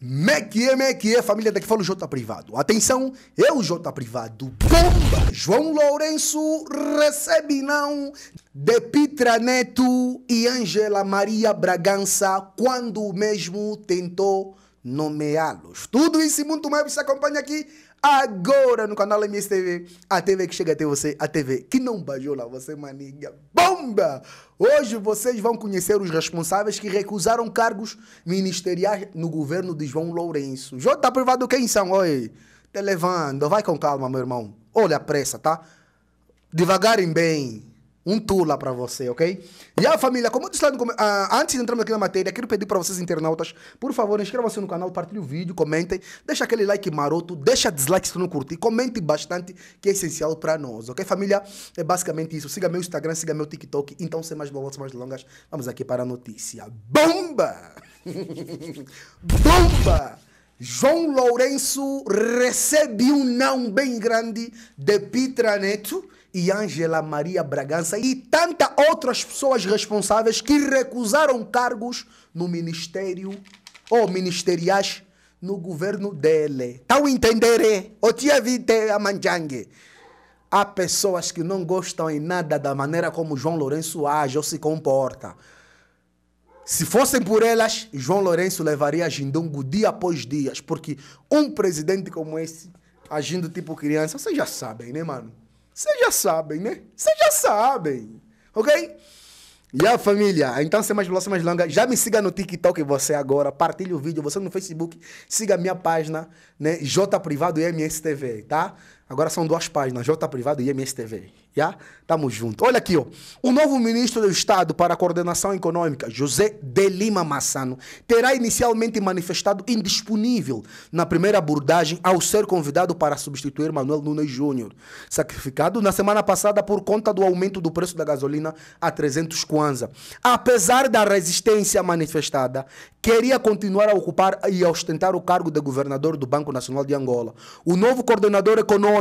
Mequie, mequie, família daqui fala o Jota Privado. Atenção, eu Jota Privado. Bomba! João Lourenço recebe não de Pitra Neto e Ângela Maria Bragança quando mesmo tentou nomeá-los. Tudo isso e muito mais você acompanha aqui agora no canal MSTV, a TV que chega até você, a TV que não bajula você, maniga. Bomba! Hoje vocês vão conhecer os responsáveis que recusaram cargos ministeriais no governo de João Lourenço. J tá privado quem são? Oi, te levando. Vai com calma, meu irmão. Olha a pressa, tá? Devagarem bem um tula para você, ok? E a família, como eu disse lá no ah, antes de entrarmos aqui na matéria, quero pedir para vocês internautas, por favor, inscrevam-se no canal, partilhem o vídeo, comentem, deixa aquele like maroto, deixa dislike se tu não curtir, comente bastante, que é essencial para nós, ok? Família, é basicamente isso. Siga meu Instagram, siga meu TikTok, então sem mais bolas, mais longas, vamos aqui para a notícia. Bomba! Bomba! João Lourenço recebe um não bem grande de Pitra Neto e Ângela Maria Bragança e tantas outras pessoas responsáveis que recusaram cargos no ministério ou ministeriais no governo dele. Estão entender? Eh? O tia Vite é Amanjangue. Há pessoas que não gostam em nada da maneira como João Lourenço age ou se comporta. Se fossem por elas, João Lourenço levaria a Jindungo dia após dia, porque um presidente como esse, agindo tipo criança, vocês já sabem, né, mano? Vocês já sabem, né? Vocês já sabem, ok? E a família, então sem mais sem mais longa, já me siga no TikTok você agora, partilhe o vídeo, você no Facebook, siga a minha página, né, J Privado e MSTV, tá? Agora são duas páginas, J Privado e MSTV. Já? Tamo junto. Olha aqui, ó. O novo ministro do Estado para a Coordenação Econômica, José de Lima Massano, terá inicialmente manifestado indisponível na primeira abordagem ao ser convidado para substituir Manuel Nunes Júnior, sacrificado na semana passada por conta do aumento do preço da gasolina a 300 kwanza. Apesar da resistência manifestada, queria continuar a ocupar e ostentar o cargo de governador do Banco Nacional de Angola. O novo coordenador econômico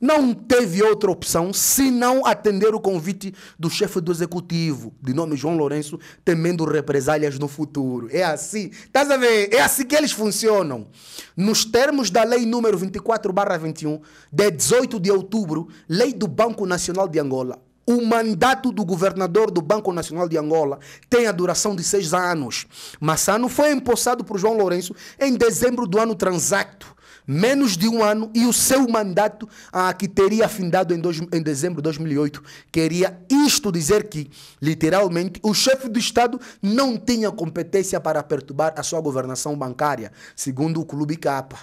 não teve outra opção senão atender o convite do chefe do executivo, de nome João Lourenço, temendo represálias no futuro. É assim, estás a ver? É assim que eles funcionam. Nos termos da lei número 24/21, de 18 de outubro, lei do Banco Nacional de Angola, o mandato do governador do Banco Nacional de Angola tem a duração de seis anos. Massano foi empossado por João Lourenço em dezembro do ano transacto menos de um ano e o seu mandato, ah, que teria afindado em, dois, em dezembro de 2008, queria isto dizer que, literalmente, o chefe do Estado não tinha competência para perturbar a sua governação bancária, segundo o Clube Capa.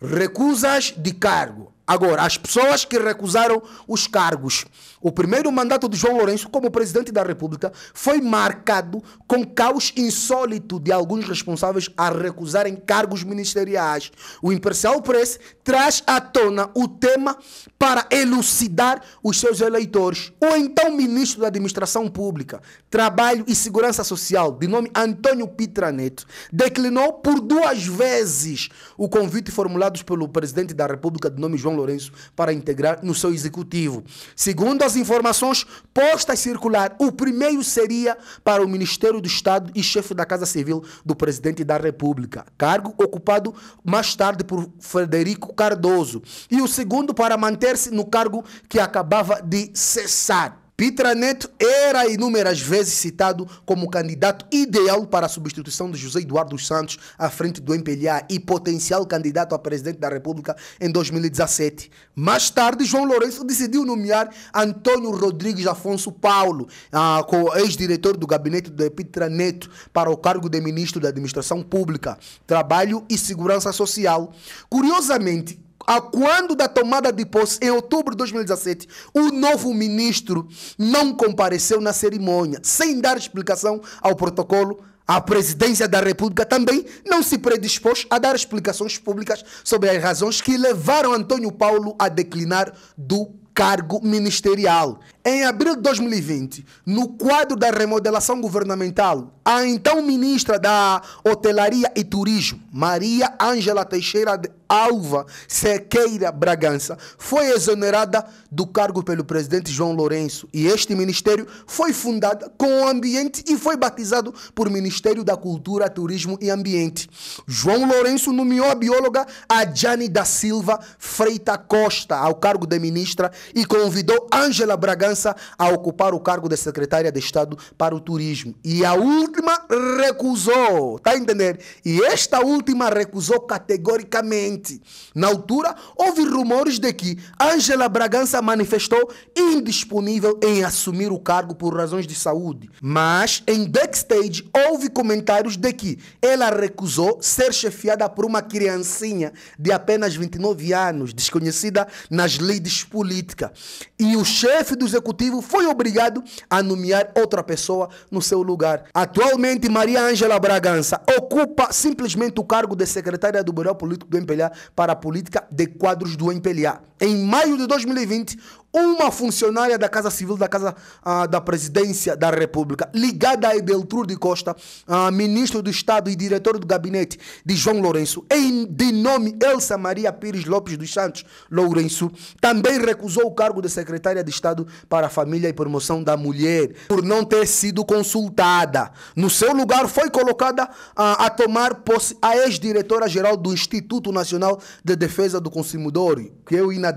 Recusas de cargo. Agora, as pessoas que recusaram os cargos. O primeiro mandato de João Lourenço como presidente da República foi marcado com caos insólito de alguns responsáveis a recusarem cargos ministeriais. O Imparcial Press traz à tona o tema para elucidar os seus eleitores. O então ministro da Administração Pública, Trabalho e Segurança Social, de nome Antônio Pitra Neto, declinou por duas vezes o convite formulado pelo presidente da República, de nome João são Lourenço para integrar no seu executivo. Segundo as informações postas circular, o primeiro seria para o Ministério do Estado e chefe da Casa Civil do presidente da República, cargo ocupado mais tarde por Frederico Cardoso, e o segundo para manter-se no cargo que acabava de cessar. Pitra Neto era inúmeras vezes citado como candidato ideal para a substituição de José Eduardo Santos à frente do MPLA e potencial candidato a presidente da República em 2017. Mais tarde, João Lourenço decidiu nomear Antônio Rodrigues Afonso Paulo, ah, ex-diretor do gabinete de Pitra Neto, para o cargo de ministro da Administração Pública, Trabalho e Segurança Social. Curiosamente, a quando da tomada de posse, em outubro de 2017, o novo ministro não compareceu na cerimônia, sem dar explicação ao protocolo a presidência da República também não se predispôs a dar explicações públicas sobre as razões que levaram Antônio Paulo a declinar do cargo ministerial. Em abril de 2020, no quadro da remodelação governamental, a então ministra da Hotelaria e Turismo, Maria Ângela Teixeira de Alva Sequeira Bragança, foi exonerada do cargo pelo presidente João Lourenço e este ministério foi fundado com o ambiente e foi batizado por Ministério da Cultura, Turismo e Ambiente. João Lourenço nomeou a bióloga Adjane da Silva Freita Costa ao cargo de ministra e convidou Ângela Bragança França a ocupar o cargo de secretária de Estado para o Turismo. E a última recusou, tá entendendo? E esta última recusou categoricamente. Na altura, houve rumores de que Angela Bragança manifestou indisponível em assumir o cargo por razões de saúde. Mas em backstage houve comentários de que ela recusou ser chefiada por uma criancinha de apenas 29 anos, desconhecida nas lides políticas. E o chefe dos executivo foi obrigado a nomear outra pessoa no seu lugar. Atualmente, Maria Ângela Bragança ocupa simplesmente o cargo de secretária do Bureau Político do MPLA para a política de quadros do MPLA em maio de 2020, uma funcionária da Casa Civil da Casa ah, da Presidência da República, ligada a Edeltrur de Costa, ah, ministro do Estado e diretor do gabinete de João Lourenço, em, de nome Elsa Maria Pires Lopes dos Santos Lourenço, também recusou o cargo de secretária de Estado para a Família e Promoção da Mulher, por não ter sido consultada. No seu lugar, foi colocada ah, a tomar posse a ex-diretora-geral do Instituto Nacional de Defesa do Consumidor, que eu e na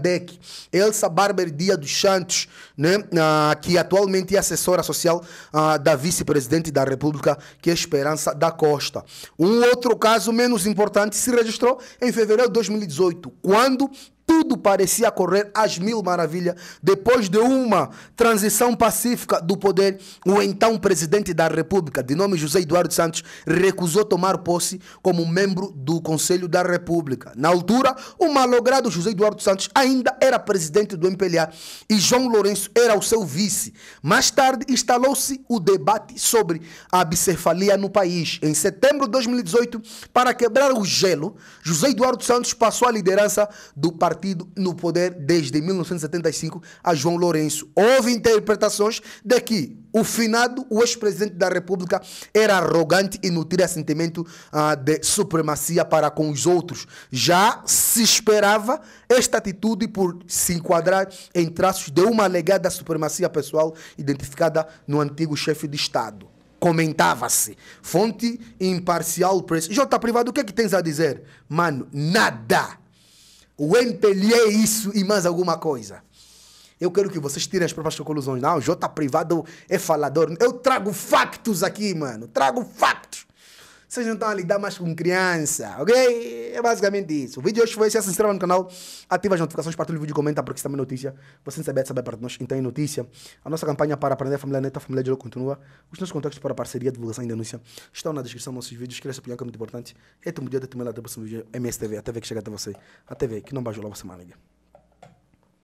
Elsa Barber Dia dos Santos, né? Ah, que atualmente é assessora social ah, da vice-presidente da República, que é Esperança da Costa. Um outro caso menos importante se registrou em fevereiro de 2018, quando tudo parecia correr às mil maravilhas depois de uma transição pacífica do poder. O então presidente da República, de nome José Eduardo Santos, recusou tomar posse como membro do Conselho da República. Na altura, o malogrado José Eduardo Santos ainda era presidente do MPLA e João Lourenço era o seu vice. Mais tarde, instalou-se o debate sobre a bicefalia no país. Em setembro de 2018, para quebrar o gelo, José Eduardo Santos passou a liderança do Partido partido no poder desde 1975 a João Lourenço. Houve interpretações de que o finado, o ex-presidente da República, era arrogante e nutria sentimento ah, de supremacia para com os outros. Já se esperava esta atitude por se enquadrar em traços de uma alegada supremacia pessoal identificada no antigo chefe de Estado comentava-se. Fonte imparcial. J privado, o que é que tens a dizer? Mano, nada. O MPLE é isso e mais alguma coisa. Eu quero que vocês tirem as próprias conclusões. Não, J privado é falador. Eu trago factos aqui, mano. Trago factos vocês não estão a lidar mais com criança, ok? É basicamente isso. O vídeo hoje foi esse. Se inscreva no canal, ativa as notificações, partilha o vídeo, comenta, porque isso também é notícia. Você não sabe, saber para nós. Então é notícia. A nossa campanha para aprender a família neta, a família de continua. Os nossos contatos para parceria, divulgação e denúncia estão na descrição dos nossos vídeos. Escreva essa opinião que é muito importante. É tu dia de te mandar até o próximo vídeo. MSTV, a TV que chega até você. A TV que não vai lá você, maliga.